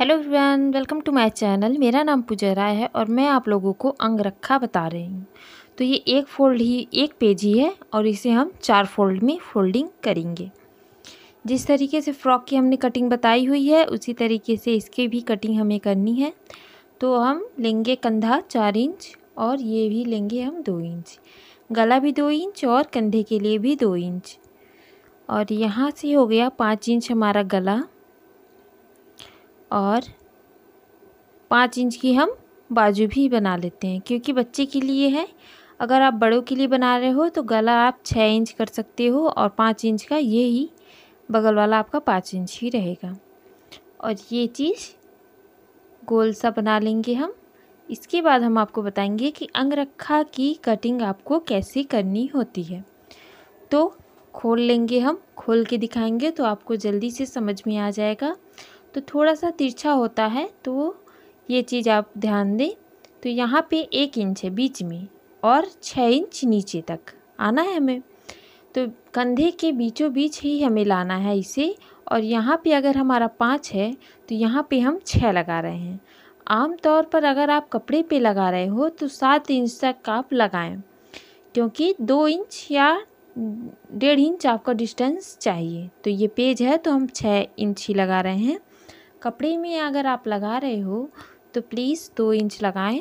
hello everyone welcome to my channel मेरा नाम पूजा राय है और मैं आप लोगों को अंगरखा बता रही हूँ तो ये एक फोल्ड ही एक पेज ही है और इसे हम चार फोल्ड में फोल्डिंग करेंगे जिस तरीके से फ्रॉक की हमने कटिंग बताई हुई है उसी तरीके से इसके भी कटिंग हमें करनी है तो हम लेंगे कंधा चार इंच और ये भी लेंगे हम दो इंच गला भी दो इंच और कंधे के लिए भी दो इंच और यहाँ से हो गया पाँच इंच हमारा गला और पाँच इंच की हम बाजू भी बना लेते हैं क्योंकि बच्चे के लिए है अगर आप बड़ों के लिए बना रहे हो तो गला आप छः इंच कर सकते हो और पाँच इंच का ये ही बगल वाला आपका पाँच इंच ही रहेगा और ये चीज़ गोल सा बना लेंगे हम इसके बाद हम आपको बताएंगे कि अंगरखा की कटिंग आपको कैसे करनी होती है तो खोल लेंगे हम खोल के दिखाएंगे तो आपको जल्दी से समझ में आ जाएगा तो थोड़ा सा तिरछा होता है तो ये चीज़ आप ध्यान दें तो यहाँ पे एक इंच है बीच में और छः इंच नीचे तक आना है हमें तो कंधे के बीचों बीच ही हमें लाना है इसे और यहाँ पे अगर हमारा पाँच है तो यहाँ पे हम छः लगा रहे हैं आम तौर पर अगर आप कपड़े पे लगा रहे हो तो सात इंच तक आप लगाएं क्योंकि दो इंच या डेढ़ इंच आपका डिस्टेंस चाहिए तो ये पेज है तो हम छः इंच ही लगा रहे हैं कपड़े में अगर आप लगा रहे हो तो प्लीज़ दो इंच लगाएं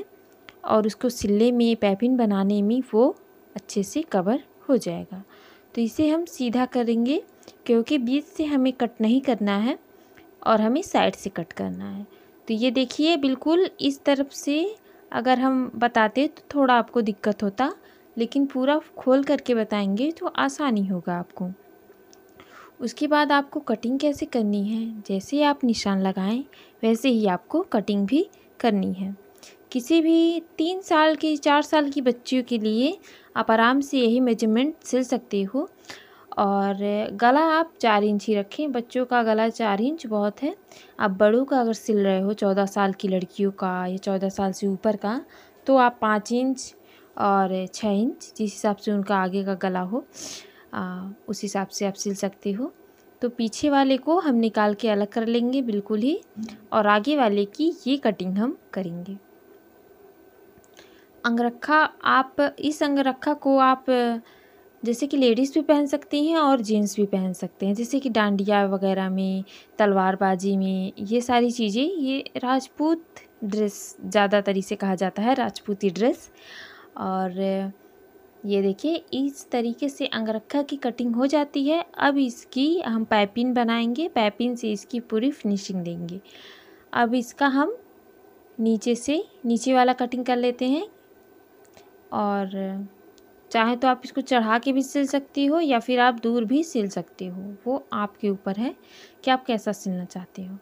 और उसको सिले में पैपिन बनाने में वो अच्छे से कवर हो जाएगा तो इसे हम सीधा करेंगे क्योंकि बीच से हमें कट नहीं करना है और हमें साइड से कट करना है तो ये देखिए बिल्कुल इस तरफ से अगर हम बताते तो थोड़ा आपको दिक्कत होता लेकिन पूरा खोल करके बताएंगे तो आसानी होगा आपको उसके बाद आपको कटिंग कैसे करनी है जैसे आप निशान लगाएं वैसे ही आपको कटिंग भी करनी है किसी भी तीन साल की चार साल की बच्चियों के लिए आप आराम से यही मेजरमेंट सिल सकते हो और गला आप चार इंच ही रखें बच्चों का गला चार इंच बहुत है आप बड़ों का अगर सिल रहे हो चौदह साल की लड़कियों का या चौदह साल से ऊपर का तो आप पाँच इंच और छः इंच जिस हिसाब से उनका आगे का गला हो आ, उस हिसाब से आप सिल सकते हो तो पीछे वाले को हम निकाल के अलग कर लेंगे बिल्कुल ही और आगे वाले की ये कटिंग हम करेंगे अंगरखा आप इस अंगरखा को आप जैसे कि लेडीज़ भी पहन सकती हैं और जेंट्स भी पहन सकते हैं जैसे कि डांडिया वगैरह में तलवारबाजी में ये सारी चीज़ें ये राजपूत ड्रेस ज़्यादातर इसे कहा जाता है राजपूती ड्रेस और ये देखिए इस तरीके से अंगरखा की कटिंग हो जाती है अब इसकी हम पैपिन बनाएंगे पैपिन से इसकी पूरी फिनिशिंग देंगे अब इसका हम नीचे से नीचे वाला कटिंग कर लेते हैं और चाहे तो आप इसको चढ़ा के भी सिल सकती हो या फिर आप दूर भी सिल सकती हो वो आपके ऊपर है कि आप कैसा सिलना चाहते हो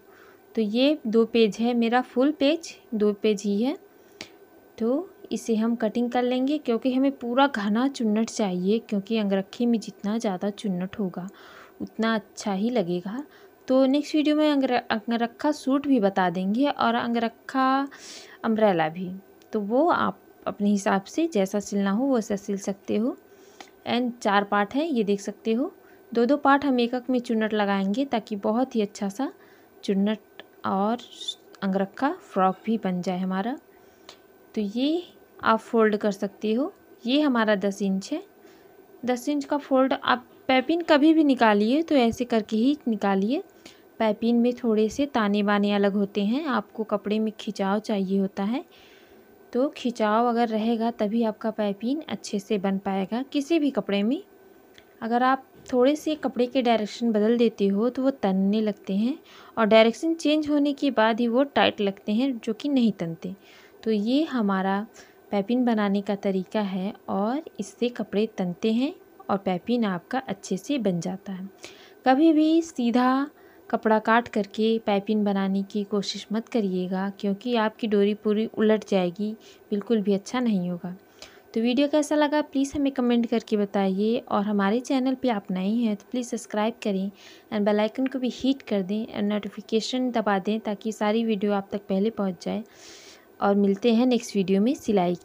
तो ये दो पेज है मेरा फुल पेज दो पेज ही है तो इसे हम कटिंग कर लेंगे क्योंकि हमें पूरा घना चुन्नट चाहिए क्योंकि अंगरखे में जितना ज़्यादा चुन्नट होगा उतना अच्छा ही लगेगा तो नेक्स्ट वीडियो में अंगर अंगरखा सूट भी बता देंगे और अंगरखा अम्ब्रेला भी तो वो आप अपने हिसाब से जैसा सिलना हो वैसा सिल सकते हो एंड चार पार्ट हैं ये देख सकते हो दो दो पार्ट हम एक एक में चुन्नट लगाएंगे ताकि बहुत ही अच्छा सा चुन्नट और अंगरखा फ्रॉक भी बन जाए हमारा तो ये आप फोल्ड कर सकते हो ये हमारा दस इंच है दस इंच का फोल्ड आप पैपिन कभी भी निकालिए तो ऐसे करके ही निकालिए पैपिन में थोड़े से ताने बाने अलग होते हैं आपको कपड़े में खिंचाव चाहिए होता है तो खिंचाव अगर रहेगा तभी आपका पाइपिंग अच्छे से बन पाएगा किसी भी कपड़े में अगर आप थोड़े से कपड़े के डायरेक्शन बदल देते हो तो वो तनने लगते हैं और डायरेक्शन चेंज होने के बाद ही वो टाइट लगते हैं जो कि नहीं तनते तो ये हमारा पैपिन बनाने का तरीका है और इससे कपड़े तनते हैं और पैपिन आपका अच्छे से बन जाता है कभी भी सीधा कपड़ा काट करके पाइपिंग बनाने की कोशिश मत करिएगा क्योंकि आपकी डोरी पूरी उलट जाएगी बिल्कुल भी अच्छा नहीं होगा तो वीडियो कैसा लगा प्लीज़ हमें कमेंट करके बताइए और हमारे चैनल पे आप नए हैं तो प्लीज़ सब्सक्राइब करें एंड बेल आइकन को भी हीट कर दें एंड नोटिफिकेशन दबा दें ताकि सारी वीडियो आप तक पहले पहुंच जाए और मिलते हैं नेक्स्ट वीडियो में सिलाई